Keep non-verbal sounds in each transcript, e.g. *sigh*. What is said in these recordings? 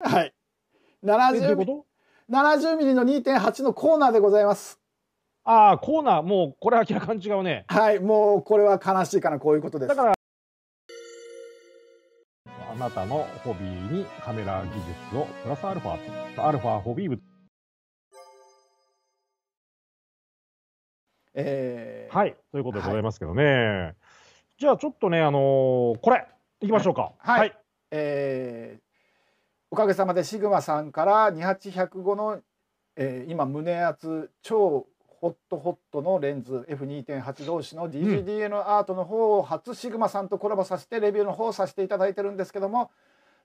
はい。70ミリ。ミリの2.8のコーナーでございます。ああ、コーナー、もうこれ明らかに違うね。はい、もうこれは悲しいかな、こういうことです。だから、あなたのホビーにカメラ技術をプラスアルファ、アルファホビー部。えー、はい、ということでございますけどね。はい、じゃあちょっとね、あのー、これ、いきましょうか。はい。はい、えーおかげさまでシグマさんから2 8 0 5の、えー、今胸圧超ホットホットのレンズ F2.8 同士の DGDN アートの方を初シグマさんとコラボさせてレビューの方をさせていただいてるんですけども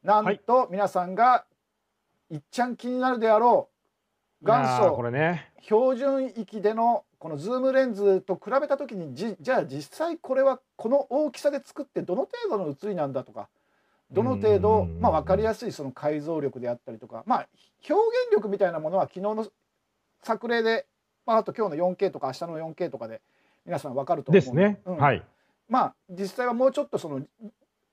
なんと皆さんがいっちゃん気になるであろう元祖標準域でのこのズームレンズと比べた時にじじゃあ実際これはこの大きさで作ってどの程度の写りなんだとかどの程度、まあ、分かりやすいその解像力であったりとか、まあ、表現力みたいなものは昨日の作例で、まあ、あと今日の 4K とか明日の 4K とかで皆さん分かると思うんですね。うん、はいまあ、実際はもうちょっとその、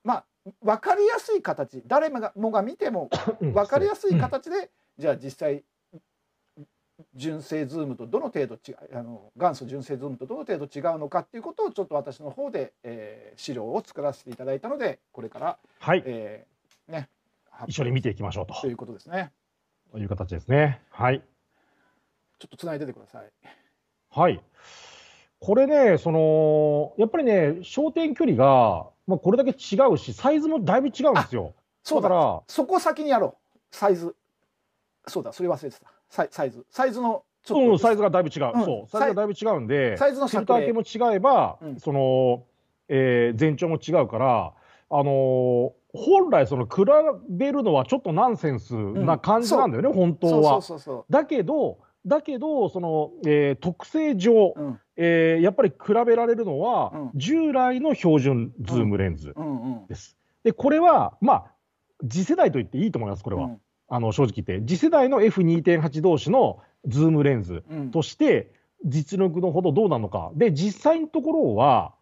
まあ、分かりやすい形誰もが見ても分かりやすい形で、じゃあ実際純正ズームとどの程度違あの元祖純正ズームとどの程度違うのかっていうことをちょっと私の方で、えー、資料を作らせていただいたのでこれから、はいえーね、一緒に見ていきましょうと。ということですね。という形ですね。はい。ちょっとつないでてください。はい。これね、そのやっぱりね、焦点距離が、まあ、これだけ違うし、サイズもだいぶ違うんですよ。そうだからそこ先にやろう、サイズ。そうだ、それ忘れてた。サイサイズサイズのちょっと、サイズがだいぶ違う、うん、そうサイズがだいぶ違うんでサイズのフィルター系も違えば、うん、その、えー、全長も違うからあのー、本来その比べるのはちょっとナンセンスな感じなんだよね、うん、本当はだけどだけどその、えー、特性上、うん、えー、やっぱり比べられるのは、従来の標準ズームレンズです。でこれはまあ次世代と言っていいと思いますこれは。あの正直言って次世代の F2.8 同士のズームレンズとして実力のほどどうなのか、うん、で実際のところは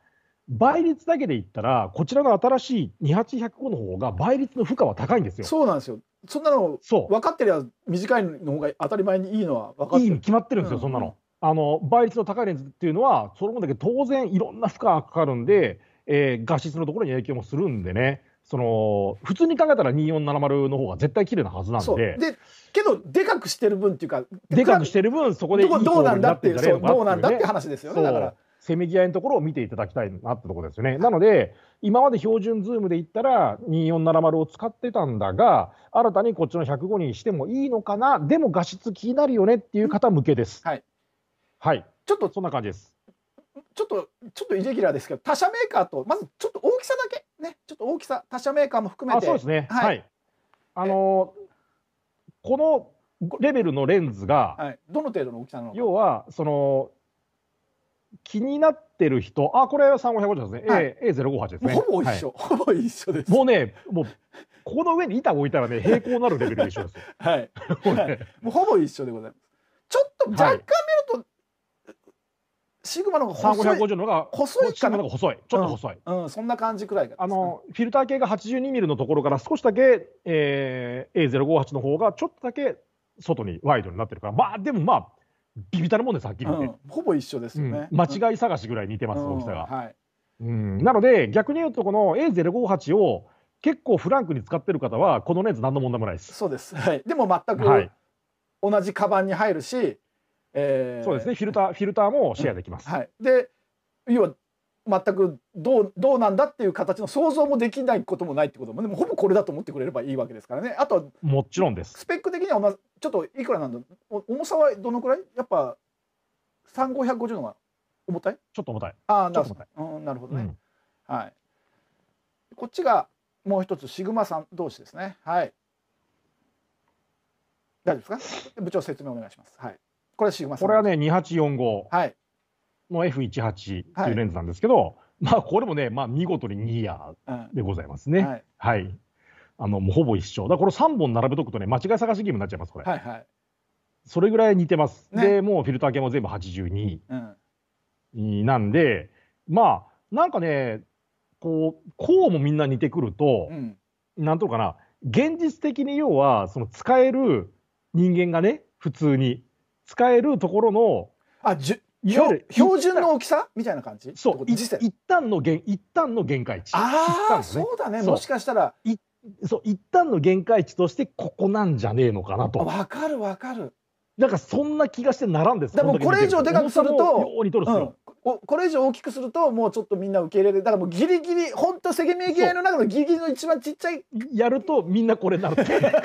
倍率だけで言ったらこちらの新しい28105の方が倍率の負荷は高いんですよ。そうなんですよそんなの分かってりゃ短いの方が当たり前にいいのは分かってるいいに決まってるんですよ、うん、そんなの。あの倍率の高いレンズっていうのはその分だけ当然いろんな負荷がかかるんで、えー、画質のところに影響もするんでね。その普通に考えたら2470の方が絶対綺麗なはずなんででけどでかくしてる分っていうかでかくしてる分そこでどうなんだっていうそうどうなんだって話ですよねだから。せめぎ合いのところを見ていただきたいなってところですよね。なので、今まで標準ズームで言ったら2470を使ってたんだが、新たにこっちの105にしてもいいのかな、でも画質気になるよねっていう方向けです。はい、はい、ちょっとそんな感じです。ちょっと、ちょっとイレギュラーですけど、他社メーカーと、まずちょっと大きさだけ、ね、ちょっと大きさ、他社メーカーも含めて。そうですね。はい。はい、あのこのレベルのレンズが、はい、どの程度の大きさなの要はその気になってる人あこれは3 5 5十ですね、はい、a ロ五八ですねほぼ一緒、はい、*laughs* ほぼ一緒ですもうねもうここの上に板を置いたらね平行なるレベルで一緒です *laughs* はい、*laughs* はい、もうほぼ一緒でございますちょっと若干シグマの方が細いのが細いかな細いちょっと細い、うん、うん、そんな感じくらい、あのフィルター系が 82mm のところから少しだけ、えー、A058 の方がちょっとだけ外にワイドになってるからまあでもまあビビたるもんですはっきり言って、うん、ほぼ一緒ですよね、うん、間違い探しぐらい似てます、大きさが、はいうん、なので逆に言うとこの A058 を結構フランクに使ってる方はこのレンズ何の問題もないですそうです、はい、でも全く同じカバンに入るし、はいえー、そうですねフィルターフィルターもシェアできます。はい、で要は全くどうどうなんだっていう形の想像もできないこともないってこともでもほぼこれだと思ってくれればいいわけですからねあとはもちろんですスペック的にはちょっといくらなんだ重さはどのくらいやっぱ3550のが重たいちょっと重たいああなるほど、うん、なるほどね、うん、はいこっちがもう一つシグマさん同士ですねはい大丈夫ですか部長説明お願いしますはいこれシグマこれはね、2845。はい。の F18 というレンズなんですけど、はい、まあこれもね、まあ、見事にニアでございますね。うん、はい、はい、あのもうほぼ一緒。だからこれ3本並べとくとね、間違い探しゲームになっちゃいます、これ。はいはい、それぐらい似てます。ね、で、もうフィルター系も全部82、うん、なんで、まあ、なんかね、こう、こうもみんな似てくると、うん、なんとかな、現実的に要は、その使える人間がね、普通に使えるところのあじゅ標準の大きさみたいな感じそう一旦の限一旦の限界値ああ、ね、そうだねもしかしたらいそう一旦の限界値としてここなんじゃねえのかなとわかるわかるなんかそんな気がしてならんですでもこれ以上でかくすると、うん、これ以上大きくするともうちょっとみんな受け入れるだからもうギリギリ本当関合いの中のギリギリの一番ちっちゃいやるとみんなこれになるって感じなん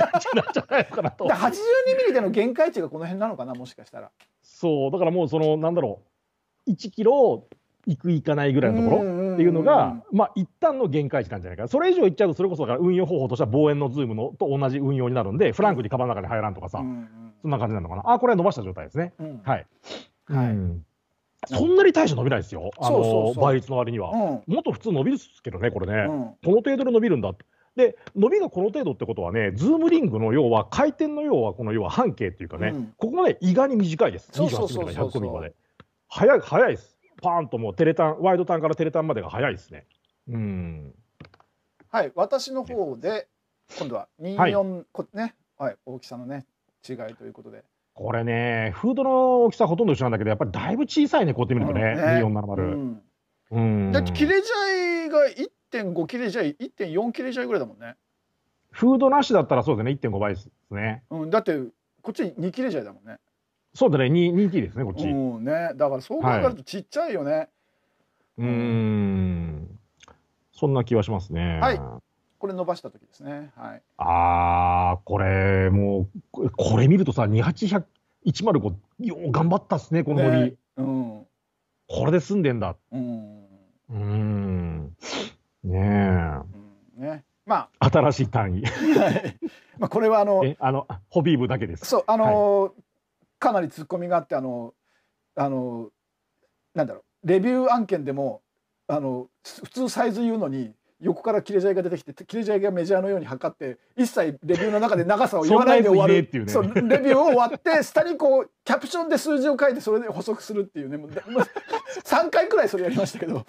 じゃないかなと82ミリでの限界値がこの辺なのかなもしかしたらそうだからもうそのなんだろう1キロ行く行かないぐらいのところっていうのが、まあ一旦の限界値なんじゃないかそれ以上行っちゃうとそれこそだから運用方法としては望遠のズームのと同じ運用になるんでフランクにカバンの中に入らんとかさ、うんうん、そんな感じなのかなあこれは伸ばした状態ですね、うん、はい、はい、うんそんなに大した伸びないですよ、あの倍率の割には、うん、もっと普通伸びるっすけどね、これね、うん、この程度で伸びるんだで、伸びがこの程度ってことはね、ズームリングの要は、回転の要は、この要は半径っていうかね、うん、ここまで意外に短いです、28ミリから1 0 0ミリまで。早い、早いです。パーンともうテレタン、ワイドタンからテレタンまでが早いですね。うん。はい、私の方で、今度は24、はい、こね、はい、大きさのね、違いということで。これね、フードの大きさほとんど一緒なんだけど、やっぱりだいぶ小さいね、こうやって見るとね、2470。うん、だって切れジゃいが1.5切れジャイ、1.4切れジゃいぐらいだもんね。フードなしだったらそうですね、1.5倍ですね。うん、だって、こっち2切れジゃいだもんね。そうだね、2, t ですね、こっち。うんね、だからそう考えるとちっちゃいよね。はい、うん、そんな気はしますね。はい。これ伸ばした時ですね。はい、ああ、これもう、これ見るとさ、28105、よう頑張ったっすね、この森、ね、うん、これで済んでんだ。うん。うん。ねえ。うん、ね。まあ、新しい単位。はい。まあ、これはあの、あの、ホビー部だけです。そう、あの、はい、かなり突っ込みがあって、あの、あの、なんだろう、レビュー案件でも、あの、普通サイズ言うのに、横から切れジャが出てきて切れジャがメジャーのように測って一切レビューの中で長さを言わないで終わるねね、*laughs* そうレビューを終わって下にこうキャプションで数字を書いてそれで補足するっていうねもう3回くらいそれやりましたけど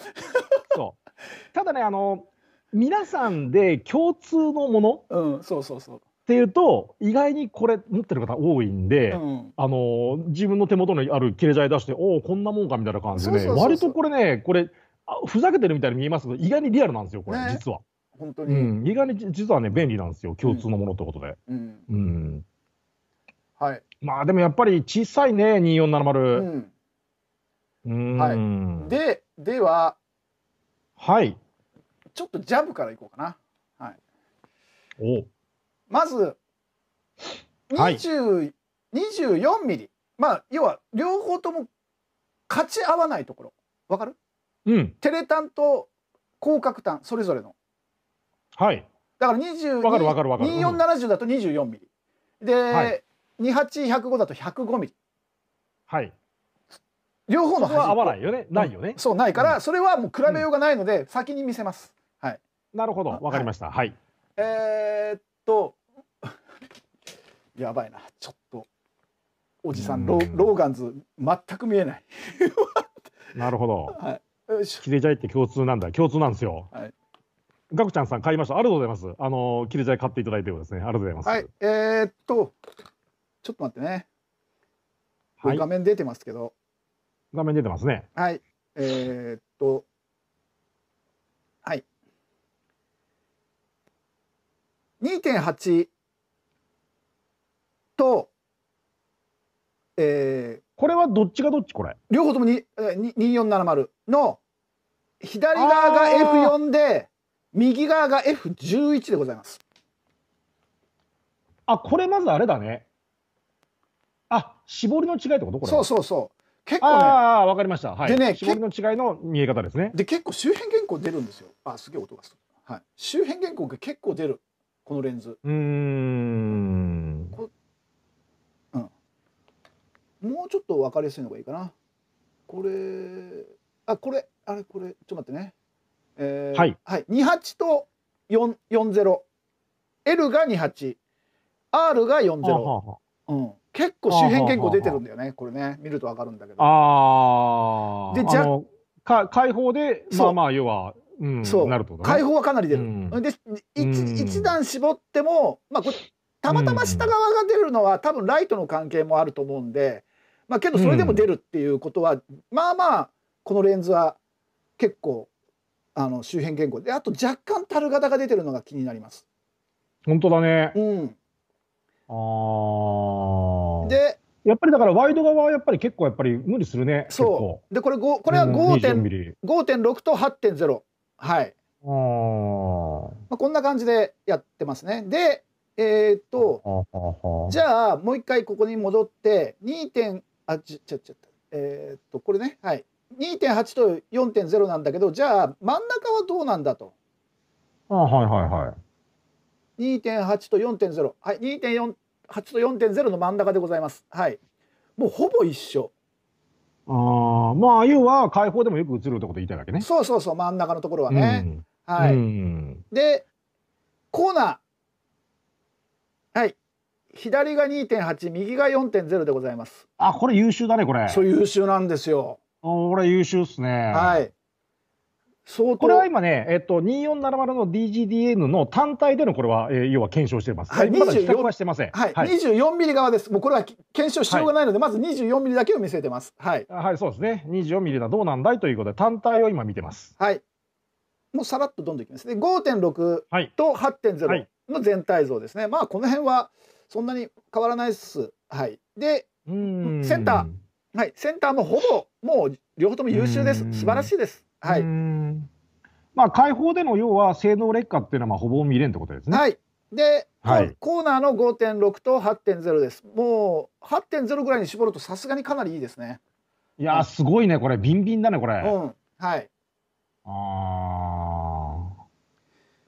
そうただねあの皆さんで共通のもの、うん、そうそうそうっていうと意外にこれ持ってる方多いんで、うん、あの自分の手元にある切れジャ出しておおこんなもんかみたいな感じでね割とこれねこれふざけてるみたいに見えますけど、意外にリアルなんですよ、これ、ね、実は。本当に、うん、意外に実はね、便利なんですよ、共通のものってことで。うん。はい。まあ、でもやっぱり小さいね、2470。うん。はい。で、では、はい。ちょっとジャブからいこうかな。はい。おまず、20、24ミリ。まあ、要は、両方とも勝ち合わないところ。わかるうん、テレタンと広角ンそれぞれのはいだから2わかるわかるわかる4 7 0だと24ミリ、で、はい、28105だと105ミリはい両方の端合わないよねないよね、うん、そうないから、それはもう比べようがないので、先に見せますはいなるほどわかりましたはい、えー、っと *laughs* やばいなちょっとおじさんローガンズ全く見えない *laughs* なるほど、はい切れ剤って共通なんだ、共通なんですよ。はい。ガクちゃんさん買いました。ありがとうございます。あの、切れ剤買っていただいてもですね。ありがとうございます。はい、えー、っと、ちょっと待ってね。はい。画面出てますけど。画面出てますね。はい。えー、っと、はい。2.8とえー、これはどっちがどっちこれ両方ともに2470の左側が F4 で右側が F11 でございますあこれまずあれだねあ絞りの違いってことこれそうそうそう結構ねあわかりました、はい、でね絞りの違いの見え方ですねで結構周辺原稿出るんですよあすげえ音がする、はい、周辺原稿が結構出るこのレンズうんもうちょっと分かりやすいのがいいかなこれあこれあれこれちょっと待ってねえー、はい、はい、28と4 0 l が 28R が40ははは、うん、結構周辺結構出てるんだよねこれね見ると分かるんだけどああでじゃか開放でまあまあ要はうん、そう、ね、放はかなり出る、うん、で 1, 1段絞っても、まあ、これたまたま下側が出るのは、うん、多分ライトの関係もあると思うんでまあ、けどそれでも出るっていうことは、うん、まあまあこのレンズは結構あの周辺言語であと若干樽型が出てるのが気になります。本当だね。うん、あでやっぱりだからワイド側はやっぱり結構やっぱり無理するね。そうでこれこれは5.6と8.0はい。あまあ、こんな感じでやってますね。でえー、っとじゃあもう一回ここに戻って2.0あちちょちょえー、っとこれねはい2.8と4.0なんだけどじゃあ真ん中はどうなんだと。あはいはいはい。2.8と4.0はい2.4 8と4.0の真ん中でございます。はい。もうほぼ一緒。ああ、まあ要は開放でもよく映るってこと言いたいわけね。そうそうそう、真ん中のところはね。うん、はい。うん、で、コーナー左が2.8右が4.0でございますあこれ優秀だねこれそう優秀なんですよこれ優秀っすねはい相これは今ね、えっと、2470の DGDN の単体でのこれは、えー、要は検証してます。はい、二十四はしてません。はい、二十24ミリ側です。もうこれは検証しようがないので、はい、まず24ミリだけを見せてます。はい。はい、そうですね。24ミリだ、どうなんだいということで、単体を今見てます。はい。もうさらっとどんどんいきます。で、5.6と8.0の全体像ですね。まあ、この辺は、そんなに変わらないです。はい、でセンター、はい、センターもほぼもう両方とも優秀です。素晴らしいです。はいまあ、開放での要は性能劣化っていうのはまあほぼ見れんってことですね。はい、で、はい、コーナーの5.6と8.0です。もう8.0ぐらいに絞るとさすがにかなりいいですね。いやすごいねこれビンビンだねこれ。うん、はい。ああ。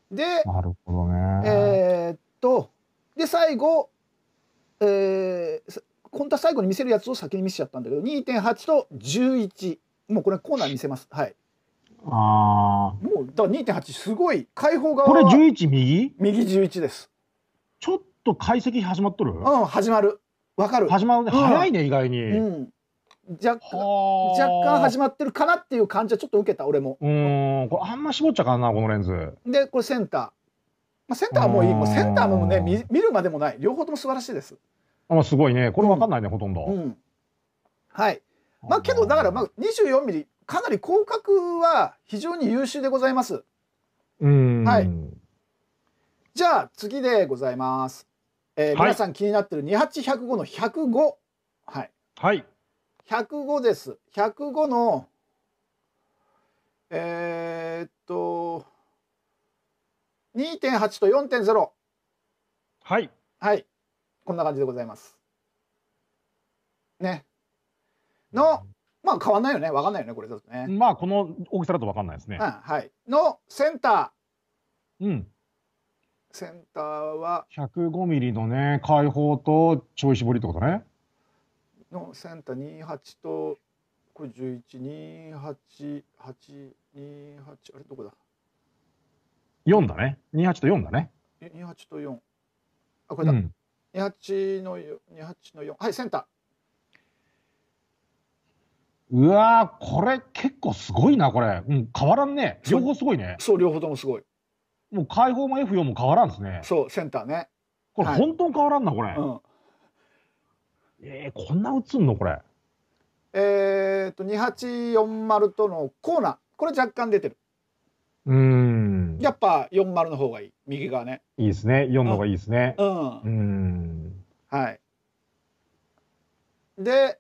で、なるほどね。えー、っとで最後、えー、本当は最後に見せるやつを先に見せちゃったんだけど2.8と11もうこれコーナー見せますはいああもうだから2.8すごい開放側これ11右右11ですちょっと解析始まっとるうん始まるわかる始まるね、うん、早いね意外に、うん、若干若干始まってるかなっていう感じはちょっと受けた俺もうんこれあんま絞っちゃかんなこのレンズでこれセンターまあ、センターもいいもうセンターもね見見るまでもない両方とも素晴らしいですあすごいねこれ分かんないね、うん、ほとんど、うん、はいまあけどだからまあ24ミリかなり広角は非常に優秀でございますうんはいじゃあ次でございます、えー、皆さん気になってる28105の105はいはい105です105のえー、っと2.8と4.0はいはいこんな感じでございますねの、まあ変わんないよね分かんないよねこれだとねまあこの大きさだと分かんないですね、うん、はいのセンターうんセンターは105ミリのね開放とちょい絞りってことねのセンター28とこれ112828あれどこだ四だね。2八と4だね。二2と4。あ、これだ。うん、2の4、二八の四。はい、センター。うわこれ結構すごいな、これ。うん、変わらんね。両方すごいね。そう、両方ともすごい。もう開放も F4 も変わらんですね。そう、センターね。これ、本当に変わらんな、これ。うん、えー、こんな打つんの、これ。えっと、2八4 0とのコーナー。これ若干出てる。うん。やっぱ40の方がいい右側ねいいですね4の方がいいですねうん、うん、はいで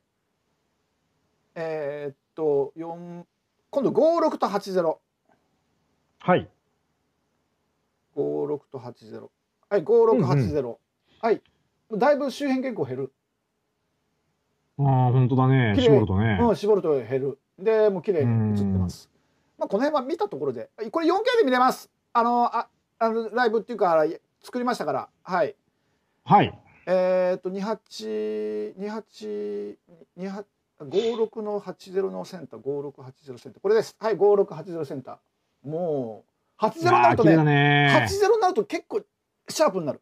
えー、っと4今度56と80はい56と80はい5680、ロ。はいだいぶ周辺結構減るああ本当だね絞るとねうん絞ると減るでもう綺麗に映ってます、まあ、この辺は見たところでこれ 4K で見れますあのああのライブっていうか作りましたからはいはいえっ、ー、と282828 56の80のセンター5680センターこれですはい5680センターもう80になるとね八80になると結構シャープになる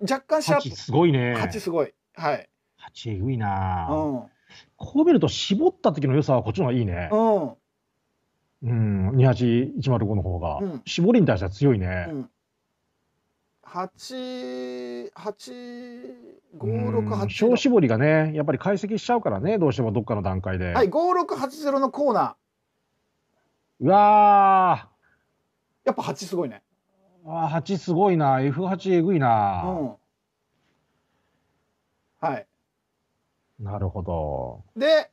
若干シャープすごいね八すごいはい八えぐいなうんこう見ると絞った時の良さはこっちの方がいいねうんうん、28105の方が、うん、絞りに対しては強いね。うん856小絞りがねやっぱり解析しちゃうからねどうしてもどっかの段階ではい5680のコーナーうわやっぱ8すごいねあ8すごいな F8 えぐいな、うん、はいなるほどで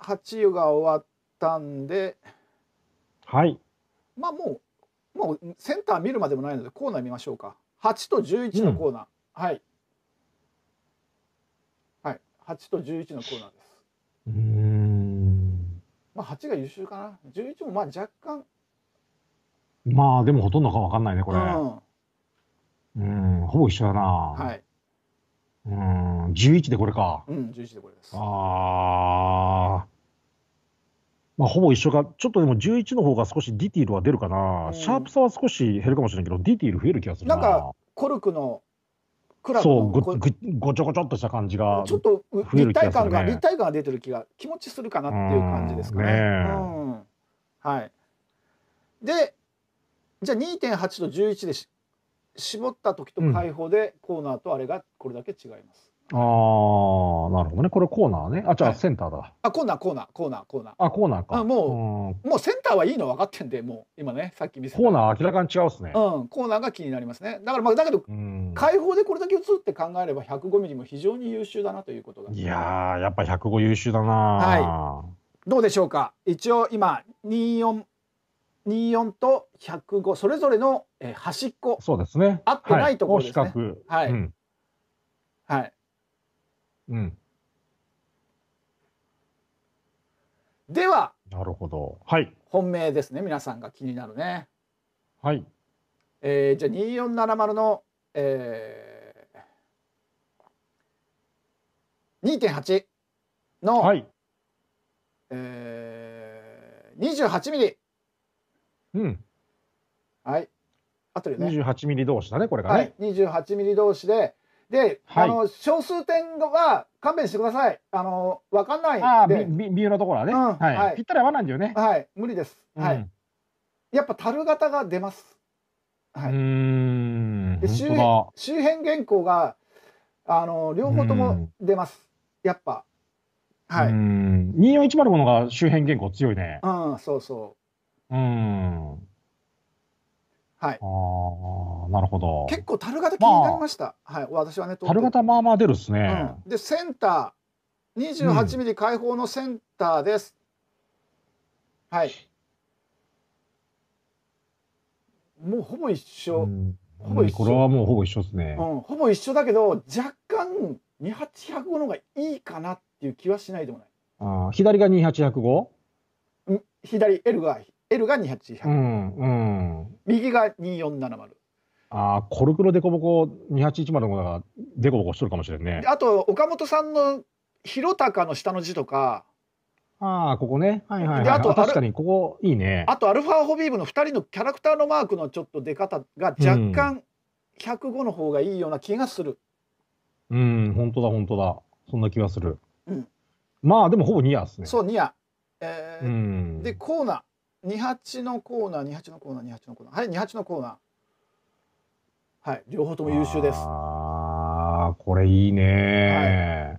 8が終わったんではい。まあもう、もうセンター見るまでもないのでコーナー見ましょうか。8と11のコーナー。うん、はい。はい。8と11のコーナーです。うん。まあ8が優秀かな。11もまあ若干。まあでもほとんどかわかんないね、これ。うん。うん、ほぼ一緒だな。はい。うん、11でこれか。うん、11でこれです。ああ。まあ、ほぼ一緒か、ちょっとでも11の方が少しディティールは出るかな、うん、シャープさは少し減るかもしれないけど、ディティール増える気がするな。なんか、コルクのクラブそうごご、ごちょごちょっとした感じが、ちょっと立体感が、立体感が出てる気が、気持ちするかなっていう感じですかね。うんねうん、はい、で、じゃあ2.8と11でし絞った時と解放で、コーナーとあれがこれだけ違います。ああ、なるほどね。これコーナーね。あ、じゃあセンターだ。あ、コーナー、コーナー、コーナー、コーナー。あ、コーナーか。あ、もう、もうセンターはいいの分かってんで、もう今ね、さっき見せた。コーナー明らかに違うっすね。うん、コーナーが気になりますね。だからまあだけど、開放でこれだけ打つって考えれば105ミリも非常に優秀だなということが。いややっぱ105優秀だな。はい。どうでしょうか。一応今24。24と105それぞれの端っこそうですね合ってないところですね。はい、はいうん。では。なるほど。はい。本命ですね。皆さんが気になるね。はい。えー、じゃあ二四七丸の。えー、2.8の、はいえー、28ミリ。うん。はい。あとでね。二十八ミリ同士だね、これがね。二十八ミリ同士で、で、はい、あの小数点は勘弁してください。あの分かんないああ、微妙なところはね、うん、はい、ぴったり合わないんだよね。はい、無理です。うん、はい。やっぱ樽型が出ます。はい。うんで周辺周辺原稿があの両方とも出ます。やっぱ。はい。うん。2410ものが周辺原稿強いね。うん、そうそう。うん。はい。ああ、なるほど。結構樽型気になりました。はい、私はね。樽型まあまあ出るっすね。うん、で、センター、28ミリ開放のセンターです。うん、はい。もうほぼ一緒。うん、ほぼ一緒、これはもうほぼ一緒ですね。うん、ほぼ一緒だけど、若干2805の方がいいかなっていう気はしないでもない。ああ、左が 2805? 左、L が L が28100、うんうん、右が2470。あコルクのデコボコ2810の方がデコボコしとるかもしれんね。あと岡本さんの広隆」の下の字とか。ああここね。はいはい、はい、であと確かにここいいね。あとアルファホビーブの2人のキャラクターのマークのちょっと出方が若干105の方がいいような気がする。うん、ん、本当だ本当だそんな気がする。うん、まあでもほぼニアですね。そうニア。えー、うん、でコーナー28のコーナー28のコーナー28のコーナーはい28のコーナーはい両方とも優秀ですああこれいいねは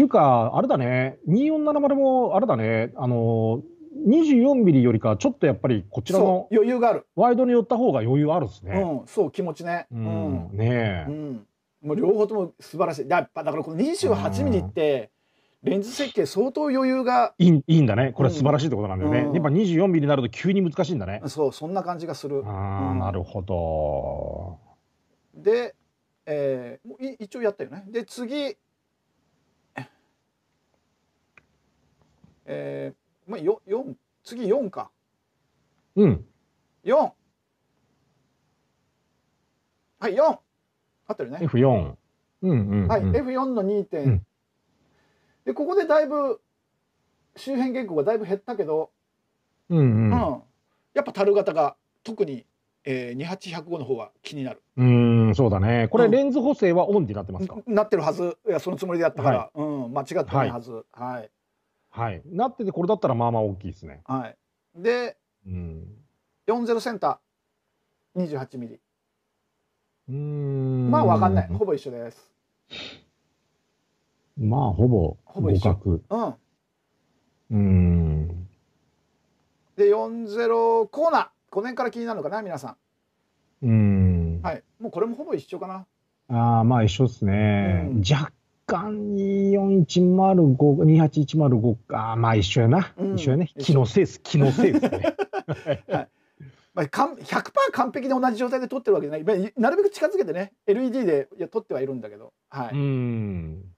いうかあれだね2470もあれだねあの24ミリよりかちょっとやっぱりこちらの余裕があるワイドに寄った方が余裕あるですねうんそう気持ちねうん、うん、ねえ、うん、もう両方とも素晴らしいだだからこの28ミリって、うんレンズ設計相当余裕がいいいいんだねこれ素晴らしいってことなんだよね、うん、やっぱ 24mm になると急に難しいんだねそうそんな感じがするああ、うん、なるほどで、えー、もう一応やったよねで次えー、まあよ4次4かうん4はい4合ってるね F4 うんうん、うん、はい F4 の2.1、うんでここでだいぶ周辺原稿がだいぶ減ったけど、うん、うんうん、やっぱ樽型が特に、えー、28105の方は気になるうんそうだねこれ、レンズ補正はオンになってますか、うん、なってるはずいやそのつもりでやったから、はい、うん、間違ってないはずはい、はいはい、なっててこれだったらまあまあ大きいですねはいで、うん、40センター 28mm うんまあ分かんないほぼ一緒ですまあ、ほぼ互角。うん。うん。で、40コーナー。この辺から気になるのかな、皆さん。うん。はい。もうこれもほぼ一緒かな。ああ、まあ一緒ですね。うん、若干24105、28105か。あまあ一緒やな。うん、一緒やね。気のせいです。気のせいですね。*laughs* はいまあ、100%完璧で同じ状態で撮ってるわけじゃないなるべく近づけてね LED でいや撮ってはいるんだけどはいうん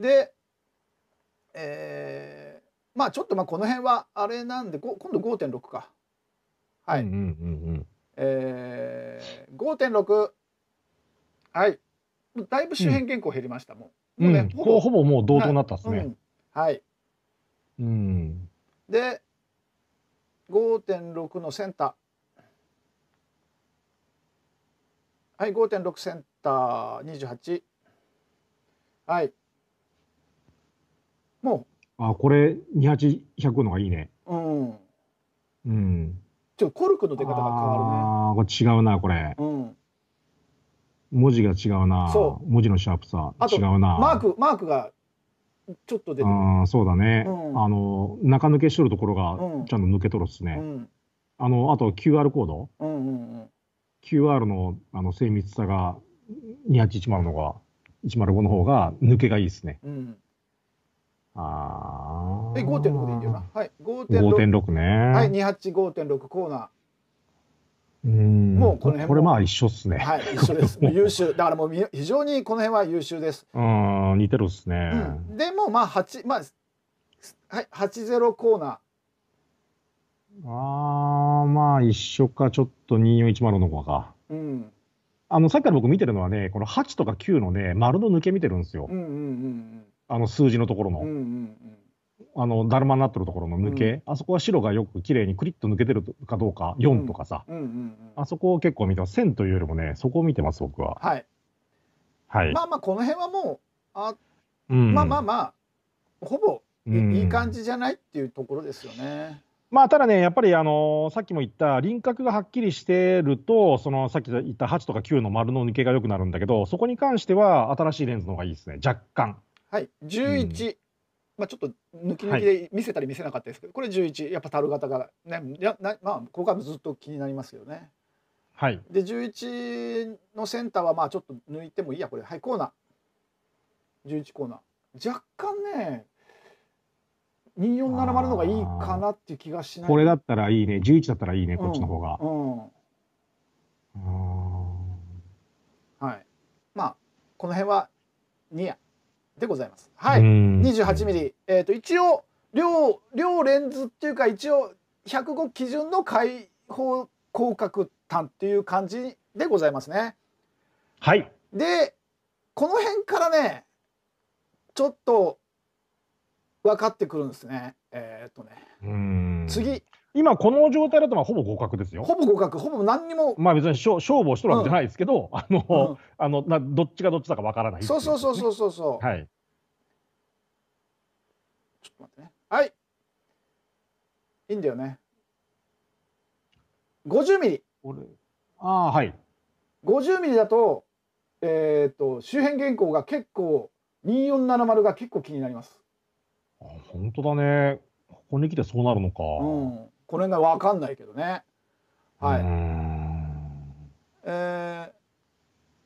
で、えー、まあちょっとまあこの辺はあれなんで今度5.6か。はい。うんうんうんうん、えー、5.6はい。だいぶ周辺原稿減りました、うん、もう。もうね、うん、ほぼもう同等になったんですね。はい。うん、で5.6のセンターはい5.6センター28はいもう。あ、これ、28、100のがいいね。うん。うん。ちょコルクの出方が変わるね。あこれ違うな、これ。うん。文字が違うな。そう。文字のシャープさ。あ、違うな。マーク、マークがちょっと出てあそうだね、うん、あの中抜けしとるところがちゃんと抜けとるっすね、うん、あのあと QR コード、うんうんうん、QR のあの精密さが二八一丸のが105の方が抜けがいいっすね、うんああ。5.6でいいんだよな。はい。5.6。5ね。はい、285.6コーナー。うんもうこの辺これまあ一緒っすね。はい、一緒です。*laughs* 優秀。だからもう非常にこの辺は優秀です。うん、似てるっすね。うん、でもまあ8、まあ、はい、80コーナー。ああ、まあ一緒か、ちょっと2410の方か。うん。あの、さっきから僕見てるのはね、この8とか9のね、丸の抜け見てるんですよ。うんうんうん、うん。あの数字のところの、うんうんうん、あのだるまになってるところの抜け、うん、あそこは白がよく綺麗にクリッと抜けてるかどうか4とかさ、うんうんうんあそこを結構見てます1000というよりもねそこを見てます僕は、はい、はい、まあまあこの辺はもうあ、うん、まあまあまあほぼいい感じじゃないっていうところですよね。まあ、ただね、やっぱり、あのー、さっきも言った輪郭がはっきりしてると、そのさっき言った8とか9の丸の抜けがよくなるんだけど、そこに関しては新しいレンズの方がいいですね、若干。はい、11、うん、まあ、ちょっと抜き抜きで見せたり見せなかったですけど、はい、これ11やっぱ樽型がねやなまあここからずっと気になりますけどね。はい、で11のセンターはまあちょっと抜いてもいいやこれはいコーナー11コーナー若干ね24 7 0の方がいいかなっていう気がしないこれだったらいいね11だったらいいねこっちの方が、うんうん、はいまあこの辺は2やでございます。はい、28ミリ、えっ、ー、と一応両両レンズっていうか一応105基準の開放広角端っていう感じでございますね。はい。でこの辺からねちょっと分かってくるんですね。えー、っとね次今この状態だとまあほぼ合格ですよ。ほぼ合格、ほぼ何にも。まあ別に勝勝負をしとるわけじゃないですけど、うん、あの、うん、あのなどっちがどっちだかわからない、ね、そうそうそうそうそうそう。はい。ちょっと待ってね。はい。いいんだよね。50ミリ。ああはい。50ミリだとえっ、ー、と周辺原稿が結構2470が結構気になります。あ本当だね。ここに来てそうなるのか。うんこの辺が分かんないけどね。はい。えー、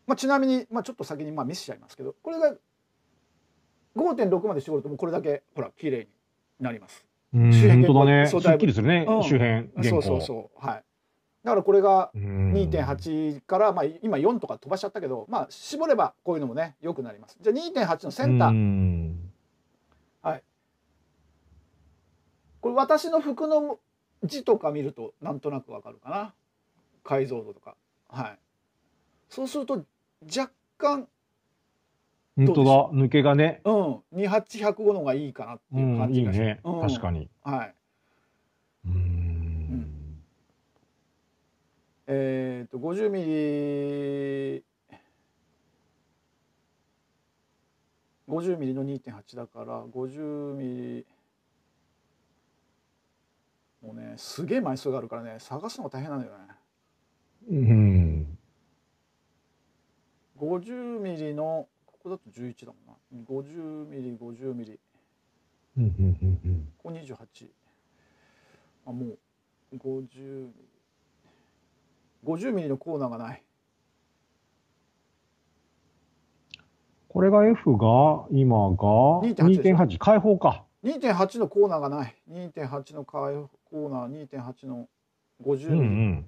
まあ、ちなみに、まあ、ちょっと先にまあ見せちゃいますけどこれが5.6まで絞るともうこれだけほら綺麗になります。周辺本当だね。すっきりするね、うん、周辺そうそうそう。はい。だからこれが2.8からまあ今4とか飛ばしちゃったけど、まあ絞ればこういうのもねよくなります。じゃあ2.8のセンター。はい。これ私の服の字とか見るとなんとなくわかるかな解像度とかはいそうすると若干本当だ抜けがねうん28105の方がいいかなっていう感じがし、うん、ね、うん、確かにはいうんえっ、と50ミリ50ミリの2.8だから50ミリもうねすげえ枚数があるからね探すのが大変なんだよねうん50ミリのここだと11だもんな50ミリ50ミリうんうんうんうんここ28あもう50ミリ50ミリのコーナーがないこれが F が今が2.8開放か2.8のコーナーがない2.8のコーナー2.8の50ミリ、うんうん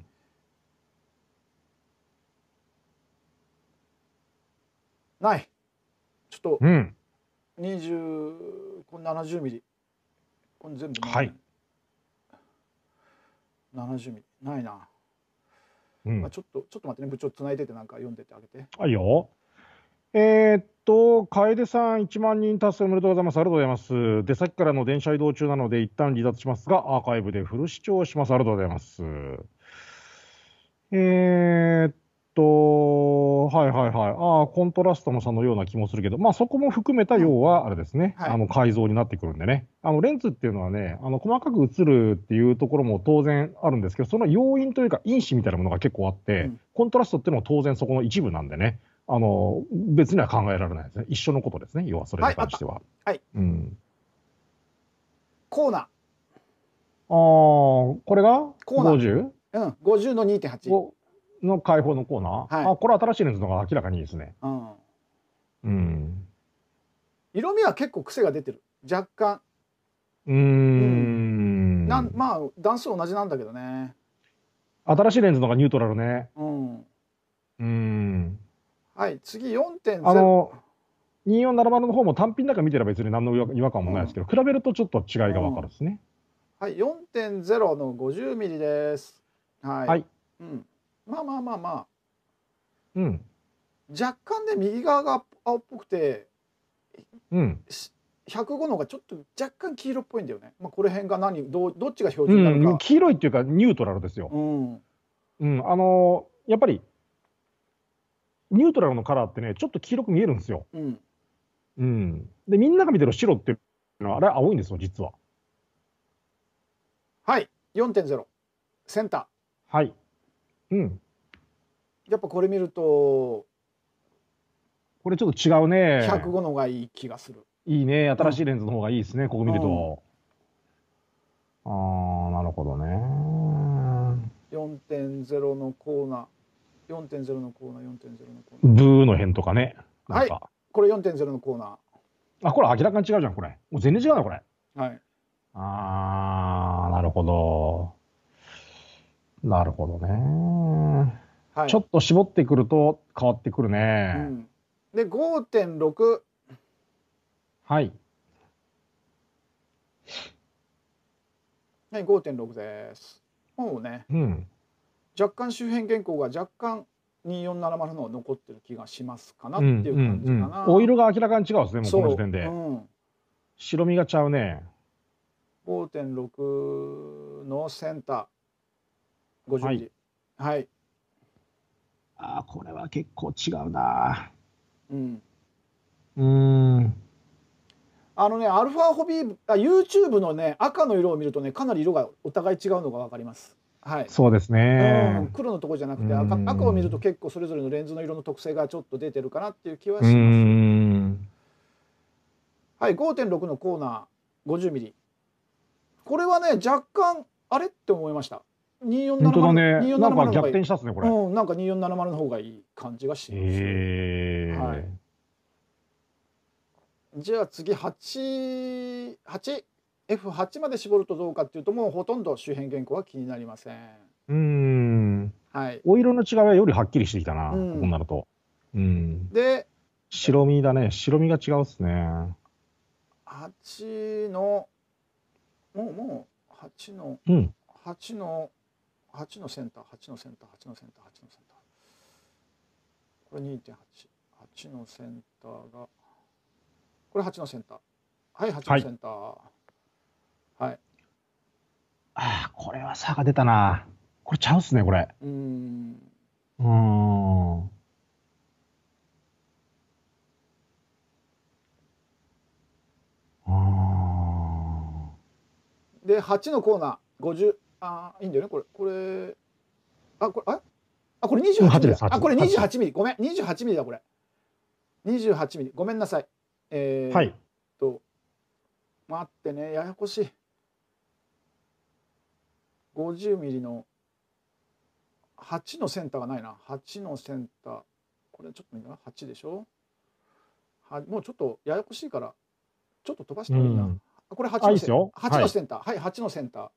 ないちょっと、うん、20こ70ミリこれ全部はい70ミリないな、うん、まあ、ちょっとちょっと待ってね部長つないでてなんか読んでてあげてあいよえー、っと、楓さん、1万人達成おめでとうございます。ありがとうございます。出先からの電車移動中なので、一旦離脱しますが、アーカイブでフル視聴します。ありがとうございます。えー、っと、はいはいはい。ああ、コントラストの差のような気もするけど、まあそこも含めた要は、あれですね、はい、あの改造になってくるんでね。あのレンズっていうのはね、あの細かく映るっていうところも当然あるんですけど、その要因というか因子みたいなものが結構あって、うん、コントラストっていうのも当然そこの一部なんでね。あの別には考えられないですね。一緒のことですね、要はそれに関しては。はい、うん、コーナー。ああ、これがコーナー 50? うん、50の2.8。の解放のコーナー、はい、あこれ新しいレンズの方が明らかにいいですね。うん、うん、色味は結構癖が出てる若干。うん、うんなんまあ段数同じなんだけどね。新しいレンズの方がニュートラルね。うん。うん。はい、次4.0。あの2470の方も単品だら見てれば別に何の違和感もないですけど、うん、比べるとちょっと違いが分かるですね。うん、はい、4.0の 50mm です。はい。はい、うん。まあまあまあまあ。うん。若干ね、右側が青っぽくて、うん、105の方がちょっと若干黄色っぽいんだよね。まあ、この辺が何どどっちが標準なのか、うん、黄色いっていうかニュートラルですよ。うん、うん、あのー、やっぱりニュートラルのカラーってね、ちょっと黄色く見えるんですよ。うん。うん、で、みんなが見てる白っていうのは、あれ青いんですよ、実は。はい、4.0。センター。はい。うん。やっぱこれ見ると、これちょっと違うね。105の方がいい気がする。いいね。新しいレンズの方がいいですね、うん、ここ見ると。うん、ああ、なるほどね。4.0のコーナー。4.0のコーナー、4.0のコーナー。ブーの辺とかね。かはい。これ4.0のコーナー。あ、これ明らかに違うじゃん、これ。もう全然違うな、これ。はい。あー、なるほど。なるほどね。はい、ちょっと絞ってくると変わってくるね。うん、で、5.6。はい。はい、5.6です。もうね。うん。若干周辺原稿が若干2470の残ってる気がしますかなっていう感じかな、うんうんうん、お色が明らかに違うですねもうこの時点で、うん、白身がちゃうね5.6のセンター50時はい、はい、あこれは結構違うなうんうんあのねアルファホビーあ YouTube のね赤の色を見るとねかなり色がお互い違うのが分かりますはい、そうですね、うん、黒のとこじゃなくて赤赤を見ると結構それぞれのレンズの色の特性がちょっと出てるかなっていう気はしますはい5.6のコーナー 50mm これはね若干あれって思いました2470本当だね2 4なんか逆転したっすねこれ、うん、なんか2470の方がいい感じがします、えー、はい、じゃあ次88 F8 まで絞るとどうかっていうともうほとんど周辺原稿は気になりません。うんはい、お色の違いはよりはっきりしてきたな、うん、こなのと。うん、で白身だね白身が違うっすね。8のもうもう8の、うん、8の8のセンター8のセンター8のセンター8のセンターこれ2.88のセンターがこれ8のセンターはい8のセンター。はいはい。ああ、これは差が出たな。これちゃうっすね、これ。うん。うん。で、8のコーナー、50、ああ、いいんだよね、これ。これ、あ、これ、ああ、これ28ミリ。あ、これ28ミリ。ごめん、28ミリだ、これ。28ミリ。ごめんなさい。えー、はい。と、待ってね、ややこしい。50mm の8のセンターがないな8のセンターこれちょっといいな8でしょはもうちょっとややこしいからちょっと飛ばしてもいいな、うん、これ8のセンターのセンターはい、はい、8のセンター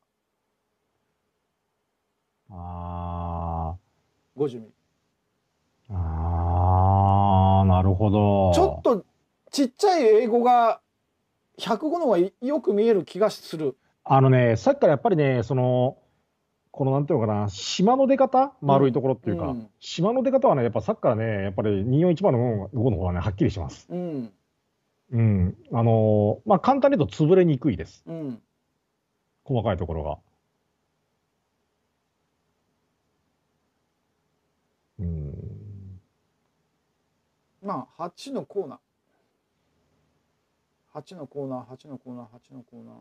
ああ50ミリああなるほどちょっとちっちゃい英語が105の方がよく見える気がするあのねさっきからやっぱりねそのこのなんていうのかな、島の出方、丸いところっていうか、うん、島の出方はね、やっぱサッカーね、やっぱり241番の5の方はね、はっきりします。うん。うん。あのー、まあ、簡単に言うと潰れにくいです。うん。細かいところが。うん。まあ、8のコーナー。8のコーナー、8のコーナー、8のコーナ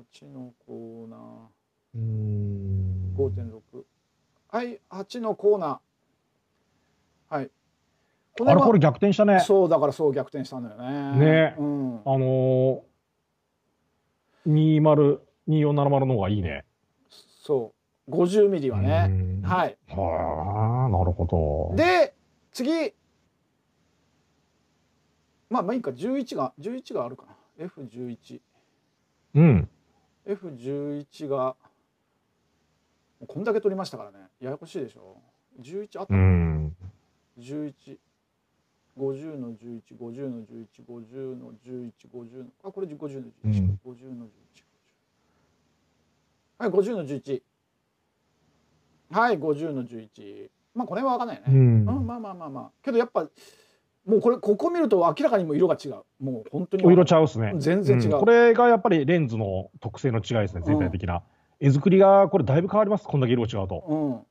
ー、8のコーナー。うん。はい8のコーナーはいこれあれこれ逆転したねそうだからそう逆転したんだよねね、うん、あのー、202470の方がいいねそう50ミリはねはいはあなるほどで次まあまあいいか11が11があるかな F11 うん F11 がこんだけ取りましたからねややこしいでしょ11あったうん1150の1150の1150の1150のあこれ50の1150の11、はい50の11はい50の11まあこれは分かんないね、うん、まあまあまあまあけどやっぱもうこれここ見ると明らかにも色が違うもう本当にお色ちゃうっすね全然違う、うん、これがやっぱりレンズの特性の違いですね全体的な、絵作りがこれだいぶ変わります、こんだけ色違うと。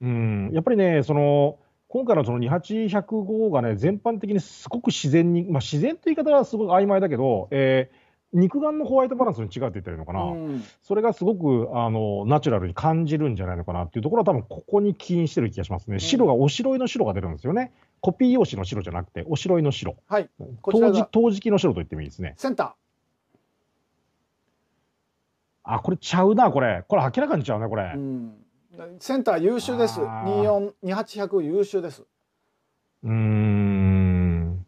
うん、うん、やっぱりね、その今回のその28105がね、全般的にすごく自然に、まあ、自然という言い方はすごく曖昧だけど、えー肉眼のホワイトバランスに違うって言ったらいいのかな、うん、それがすごくあのナチュラルに感じるんじゃないのかなっていうところは、多分ここに起因してる気がしますね、うん、白がおしろいの白が出るんですよね、コピー用紙の白じゃなくて、おしろいの白、はい、陶磁器の白と言ってもいいですね。センターあこれちゃうなこれこれ明らかにちゃうねこれ、うん、センター優秀です242800優秀ですうん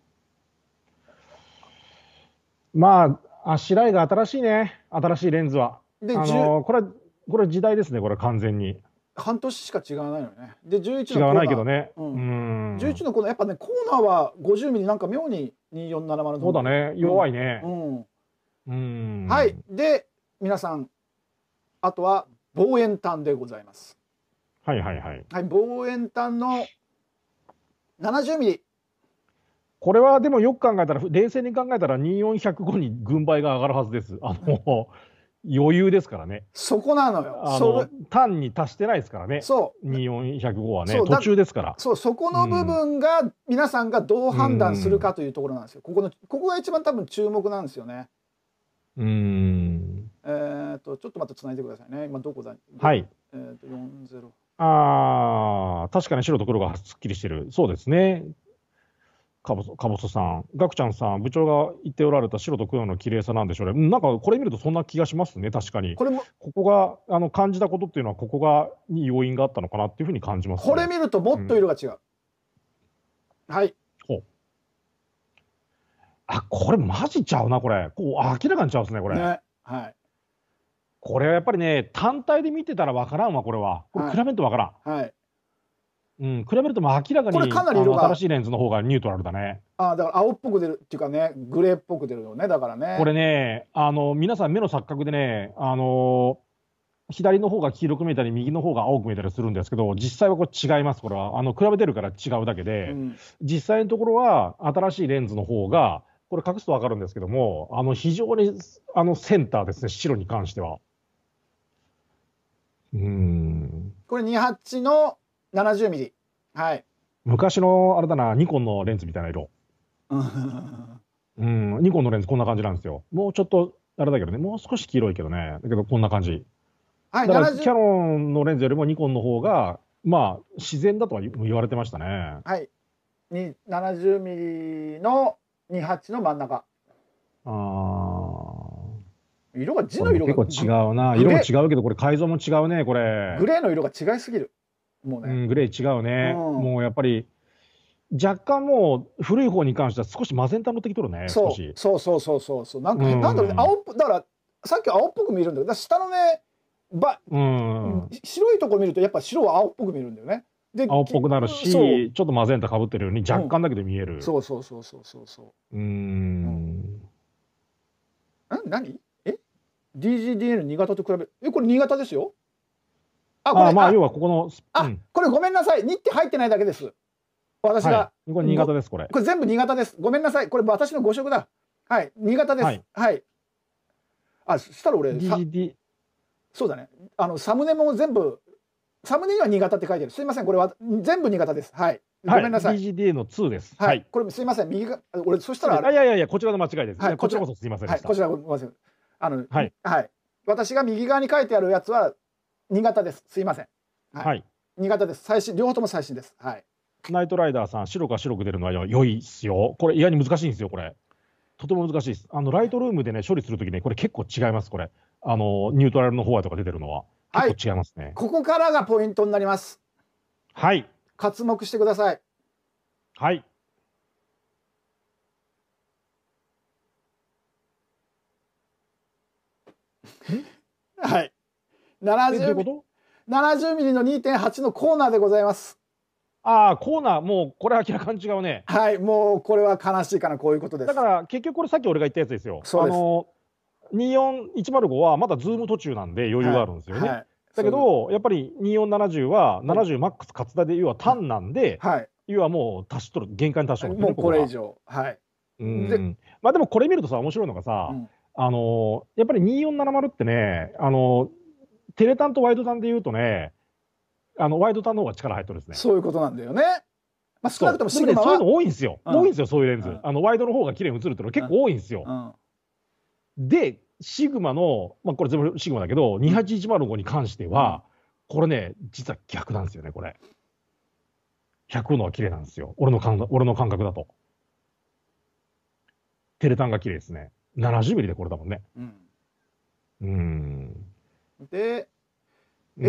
まああしらいが新しいね新しいレンズはで、あのー、これこれ時代ですねこれ完全に半年しか違わないよねで11の違わないけどね、うん、うん11のこのやっぱねコーナーは50ミリなんか妙に2470そうだね弱いねうん、うん、はいで皆さんあとは望遠端でございます。はいはいはい。はい、望遠端の70ミリ。これはでもよく考えたら、冷静に考えたら2 4 0 5に軍配が上がるはずです。あの、余裕ですからね。そこなのよ。の単に足してないですからね。そう。2 4 0 5はね、途中ですから。そう、そこの部分が皆さんがどう判断するかというところなんですよ。ここの、ここが一番多分注目なんですよね。うん。えーと、とちょっとまたつないでくださいね。今どこだはい。えーと、四ゼロ。ああ、確かに白と黒がすっきりしてる。そうですね。かぼかぼそさん、ガクちゃんさん、部長が言っておられた白と黒の綺麗さなんでしょうね、なんかこれ見るとそんな気がしますね、確かに。これもここがあの感じたことっていうのは、ここがに要因があったのかなっていうふうに感じます、ね、これ見ると、もっと色が違う。うん、はいほあこれ、マジちゃうな、これ、こう明らかにちゃうですね、これ。ね、はいこれはやっぱりね、単体で見てたら分からんわ、これは。これ比べると分からん。はい。うん、比べると明らかにこれかなり色が新しいレンズの方がニュートラルだね。ああ、だから青っぽく出るっていうかね、グレーっぽく出るよね、だからね。これね、あの、皆さん目の錯覚でね、あのー、左の方が黄色く見えたり、右の方が青く見えたりするんですけど、実際はこれ違います、これは。あの、比べてるから違うだけで、うん、実際のところは新しいレンズの方が、これ隠すと分かるんですけども、あの、非常に、あの、センターですね、白に関しては。うんこれ28の 70mm はい昔のあれだなニコンのレンズみたいな色うんニコンのレンズこんな感じなんですよもうちょっとあれだけどねもう少し黄色いけどねだけどこんな感じはい、だからキャノンのレンズよりもニコンの方が、まあ、自然だとは言われてましたね。はい、70mm の28の真ん中。ああ。色が字の色が結構違うな色も違うけどこれ改造も違うねこれグレーの色が違いすぎるもうね、うん、グレー違うね、うん、もうやっぱり若干もう古い方に関しては少しマゼンタ乗ってきとるねそうそうそうそうそうそうなんか、うん、なんだろうね青だからさっき青っぽく見えるんだけど下のねば、うん、白いとこ見るとやっぱ白は青っぽく見えるんだよねで青っぽくなるしちょっとマゼンタかぶってるように若干だけで見える、うん、そうそうそうそうそうそううんん何 DGDN 新潟と比べえこれ新潟ですよあこれまあ要はここの、あ、うん、これごめんなさい日って入ってないだけです私が、はい、これ新潟ですこれこれ全部新潟ですごめんなさいこれ私の誤植だはい新潟ですはい、はい、あしたら俺 DGD そうだねあのサムネも全部サムネには新潟って書いてるすいませんこれは全部新潟ですはいごめんなさい。DGDA の2です。はい。これすみません。右が、俺、そしたら。いやいやいや、こちらの間違いです。こちらこそすみませんはい、こちらごめんこそ。あの、はい、はい、私が右側に書いてあるやつは新潟です。すいません。はい。はい、新潟です。最新両方とも最新です。はい。ナイトライダーさん、白か白く出るのは良いっすよ。これ意外に難しいんですよ。これ。とても難しいです。あのライトルームでね処理するときね、これ結構違います。これ。あのニュートラルのフォアとか出てるのは結構違いますね、はい、ここからがポイントになります。はい。活目してください。はい。*laughs* はい。70ミリ。70ミリの2.8のコーナーでございます。ああ、コーナー、もうこれ明らかに違うね。はい、もうこれは悲しいかな、こういうことです。だから結局これさっき俺が言ったやつですよ。そうです。あの、24105はまだズーム途中なんで余裕があるんですよね。はいはい、だけど、やっぱり2470は70マックス勝田で要は単なんで、はい、要はもう足しとる、限界に足しとる、ね、もうこれ以上。はい。うん、まあでもこれ見るとさ、面白いのがさ、うんあの、やっぱり2470ってね、あの、テレタンとワイドタンで言うとね、あの、ワイドタンの方が力入っとるですね。そういうことなんだよね。まあ、少なくともシグマそういうの多いんですよ。うん、多いんですよ、そういうレンズ。うん、あの、ワイドの方が綺麗に映るってのは結構多いんですよ。うん、で、シグマの、まあ、これ全部シグマだけど、28105に関しては、これね、実は逆なんですよね、これ。100のは綺麗なんですよ。俺の感俺の感覚だと。テレタンが綺麗ですね。70ミリでこれだもんね。うん。うん、で、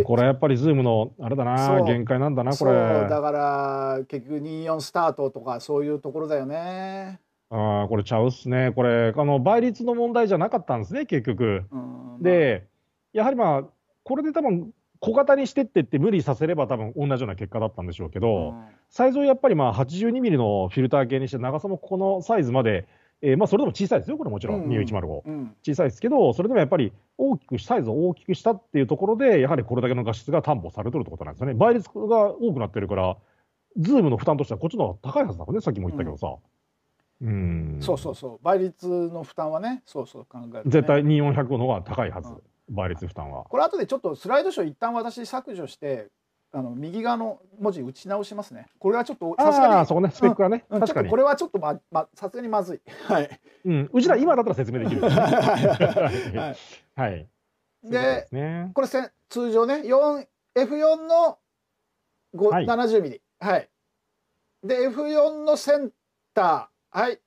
これやっぱりズームのあれだな限界なんだなこれだから結局24スタートとかそういうところだよねああこれちゃうっすねこれあの倍率の問題じゃなかったんですね結局、まあ、でやはりまあこれで多分小型にしてってって無理させれば多分同じような結果だったんでしょうけど、サイズをやっぱりまあ82ミリのフィルター系にして長さもここのサイズまでえー、まあ、それでも小さいですよ、これもちろん、ミュー105、うん、小さいですけど、それでもやっぱり大きくサイズを大きくしたっていうところで、やはりこれだけの画質が担保されてるってことなんですよね、倍率が多くなってるから、ズームの負担としてはこっちの方が高いはずだもんね、さっきも言ったけどさ。うん、うんそうそうそう、倍率の負担はね、そうそう考える、ね、絶対2400の方が高いはず、うん、倍率負担は。これ、後でちょっとスライドショー、一旦私、削除して、あの右側の文字打ち直しますね。これはちょっとさすがにそこねスペックはね、うん、確かにこれはちょっとままさすがにまずい。はい。うん。うちら今だったら説明できる、はい。はい。で、ね、これせ通常ね、4 F4 の五七十70ミリ。はい。で F4 のセンターはい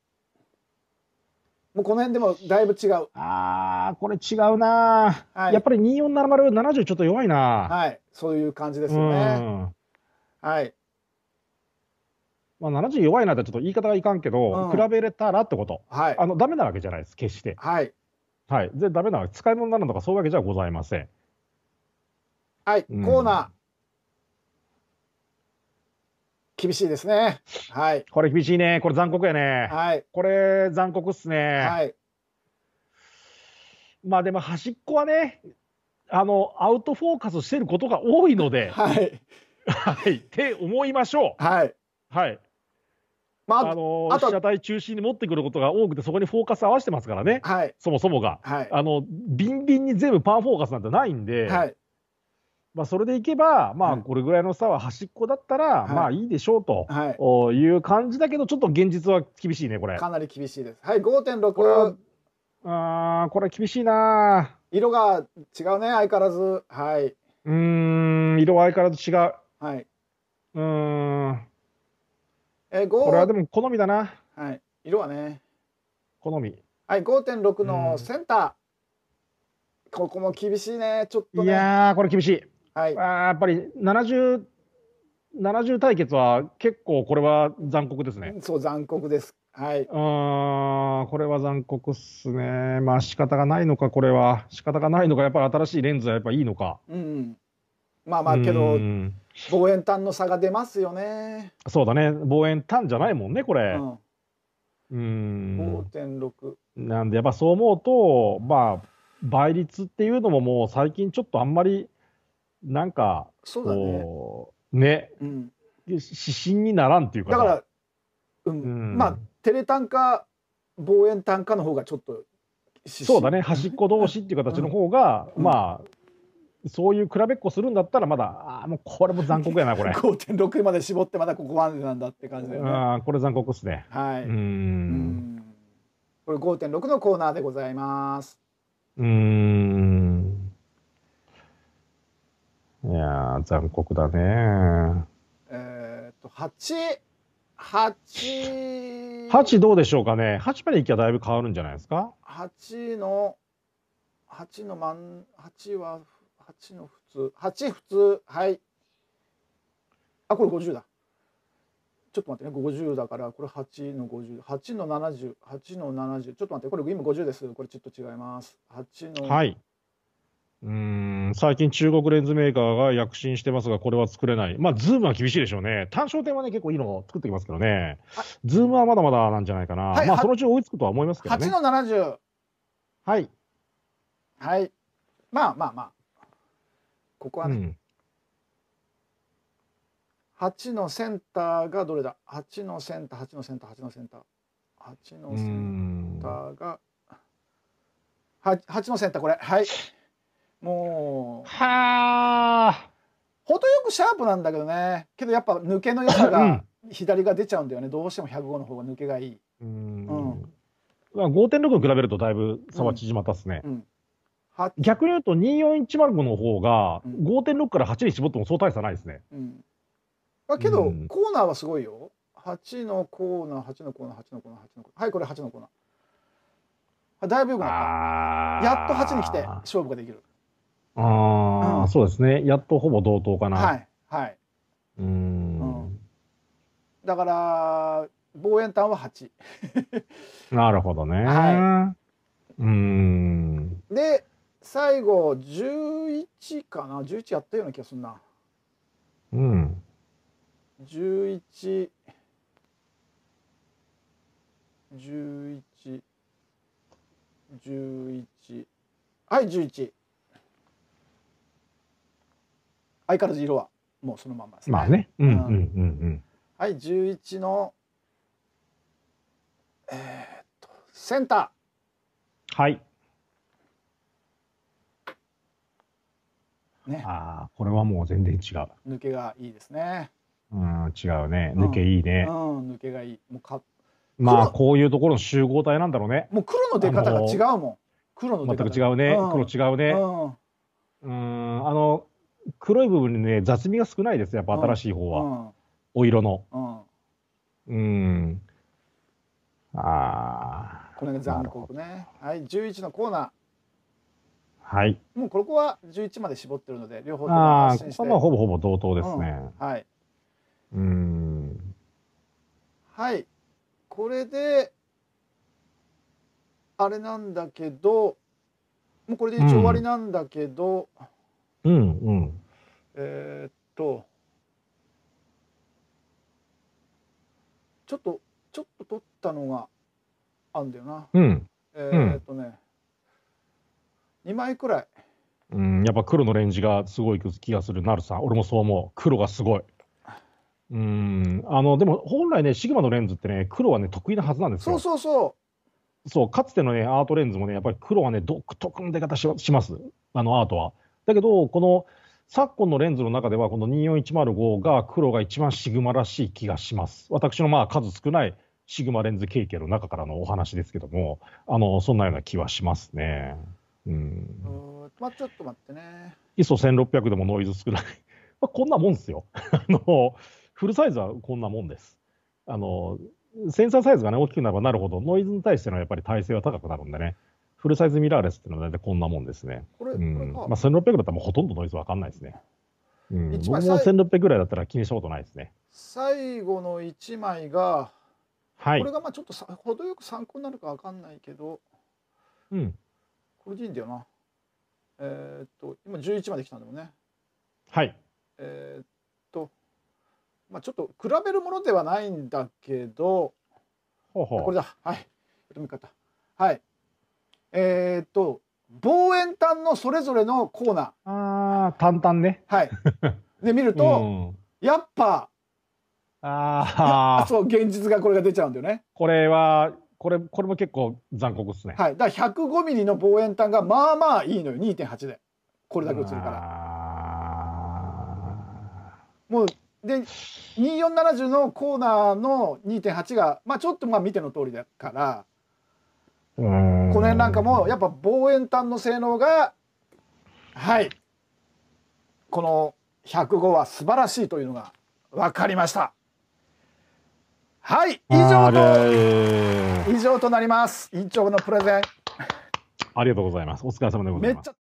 もうこの辺でもだいぶ違う。ああ、これ違うな、はい、やっぱり2470、70ちょっと弱いなはい、そういう感じですよね。はい。まあ、70弱いなってちょっと言い方がいかんけど、うん、比べれたらってこと。はい。あの、ダメなわけじゃないです、決して。はい。はい。で、ダメなわけ、使い物になるとかそういうわけじゃございません。はい、うん、コーナー。厳しいですね。はい。これ厳しいね。これ残酷やね。はい。これ残酷っすね。はい。まあでも端っこはね、あの、アウトフォーカスしてることが多いので、はい。はい。って思いましょう。はい。はい。まあ、あのあ被写体中心に持ってくることが多くて、そこにフォーカス合わせてますからね、はい、そもそもが、はい、あのビンビンに全部パーフォーカスなんてないんで、はい、まあ、それでいけば、まあ、これぐらいの差は端っこだったら、はい、まあいいでしょうと、はい、おいう感じだけど、ちょっと現実は厳しいね、これ。かなり厳しいです。はい、5.6。これは、あこれ厳しいな。色が違うね、相変わらず。はい。うん、色は相変わらず違う。はい。うん。え、5… これはでも好みだな。はい。色はね。好み。はい、5.6のセンター。ここも厳しいね、ちょっと、ね、いやこれ厳しい。はい、やっぱり70、70対決は結構これは残酷ですね。そう、残酷です。はい。あこれは残酷っすね。まあ仕方がないのか、これは。仕方がないのか、やっぱり新しいレンズはやっぱいいのか。うん、まあまあ、けど、望遠端の差が出ますよね。そうだね。望遠端じゃないもんね、これ。うん。5.6。なんで、やっぱそう思うと、まあ、倍率っていうのももう最近ちょっとあんまりなんか、そうだね。ね、うん、指針にならんっていうか。だから、うん、うん、まあ、テレ単価、望遠単価の方がちょっと、そうだね、端っこ同士っていう形の方が、うん、まあ、そういう比べっこするんだったらまだああもうこれも残酷やなこれ5.6 *laughs* まで絞ってまだここまでなんだって感じだよねああこれ残酷っすねはいうんこれ5.6のコーナーでございますうん残酷だね。えー、っと、8、8。8どうでしょうかね。8までいきゃだいぶ変わるんじゃないですか。8の、8のん8は、8の普通。8普通、はい。あ、これ50だ。ちょっと待ってね、50だから、これ8の50、8の70、8の70、ちょっと待って、これ今50です。これちょっと違います。8の、はい。うん最近、中国レンズメーカーが躍進してますが、これは作れない、まあ、ズームは厳しいでしょうね、単焦点はね、結構いいのを作ってきますけどね、ズームはまだまだなんじゃないかな、はい、まあ、そのうち追いつくとは思いますけどね。8の70はい、はい、まあまあまあ、ここはね、うん、8のセンターがどれだ、8のセンター、8のセンター、8のセンター、8のセンターが、8, 8のセンター、これ、はい。もうはあ程よくシャープなんだけどねけどやっぱ抜けの良さが左が出ちゃうんだよね、どうしても105の方が抜けがいいうんうん5.6に比べるとだいぶ差は縮まったっすね、うんうん逆に言うと24105の方が5.6から8に絞っても相対差ないですね。うん、あけど、コーナーはすごいよ。8のコーナー8のコーナー8のコーナー8のコーナーはいこれ8のコーナー。だいぶよくなった。やっと8に来て勝負ができる。ああ、うんそうですね。やっとほぼ同等かな。はい。はい。うん。だから、望遠端は八。*laughs* なるほどね。はうん。で、最後、11かな ?11 やったような気がするな。うん。十1 11、11。はい、11。相変わらず色はもうそのまんまですね。まあね。うんうんうんうん。はい、11の、えー、っと、センター。はい。ね、ああ、これはもう全然違う。抜けがいいですね。うん、違うね。抜けいいね。うん、うん、抜けがいい。もうかまあ、こういうところの集合体なんだろうね。もう黒の出方が違うもん。黒の出方全く違うね。黒違うね。うんうん、あの黒い部分にね、雑味が少ないです、やっぱ新しい方は。うんお色の。うん。ああ。これが残酷ね。はい、11のコーナー。はい。もうここは11まで絞ってるので、両方とも発信して。ああ、ここはほぼほぼ同等ですね。うん、はい。うん。はい。これで、あれなんだけど、もうこれで一応終わりなんだけど、うんうんうん。えーっと、ちょっと、ちょっと撮ったのがあんだよな。うん。えーっとね、2枚くらい。うん、やっぱ黒のレンジがすごい気がする、なるさん。俺もそう思う。黒がすごい。うん。あの、でも本来ね、シグマのレンズってね、黒はね、得意なはずなんですそうそうそう。そう、かつてのね、アートレンズもね、やっぱり黒はね、独特の出方しします。あのアートは。だけど、この昨今のレンズの中では、この24105が黒が一番シグマらしい気がします。私のまあ数少ないシグマレンズ経験の中からのお話ですけども、あのそんなような気はしますね。うん、まあ、ちょっと待ってね。ISO1600 でもノイズ少ない。*laughs* まあ、こんなもんですよ *laughs* あの。フルサイズはこんなもんです。あのセンサーサイズが、ね、大きくなればなるほど、ノイズに対してのやっぱり耐性は高くなるんでね、フルサイズミラーレスっていうのは大体こんなもんですね。これ、うん、まあ、1600だったらほとんどノイズわかんないですね。うん、僕も1600ぐらいだったら気にしたことないですね。最後の1枚が、はい、これがまあちょっとさ程よく参考になるかわかんないけど、うん、これでいいんだよな。えー、っと、今11まで来たんだもんね。はい。えー、っと、まあちょっと比べるものではないんだけど、ほうほうこれだ。はい。読み方。はい。えー、っと望遠端のそれぞれのコーナーああ淡々ねはいで見ると、うん、やっぱああそう現実がこれが出ちゃうんだよねこれはこれこれも結構残酷ですねはいだから105ミリの望遠端がまあまあいいのよ2.8でこれだけ映るからもうで2470のコーナーの2.8がまあちょっとまあ見ての通りだからこの辺なんかもやっぱ望遠端の性能がはいこの105は素晴らしいというのが分かりましたはい以上と以上となります委員長のプレゼンありがとうございますお疲れ様でございます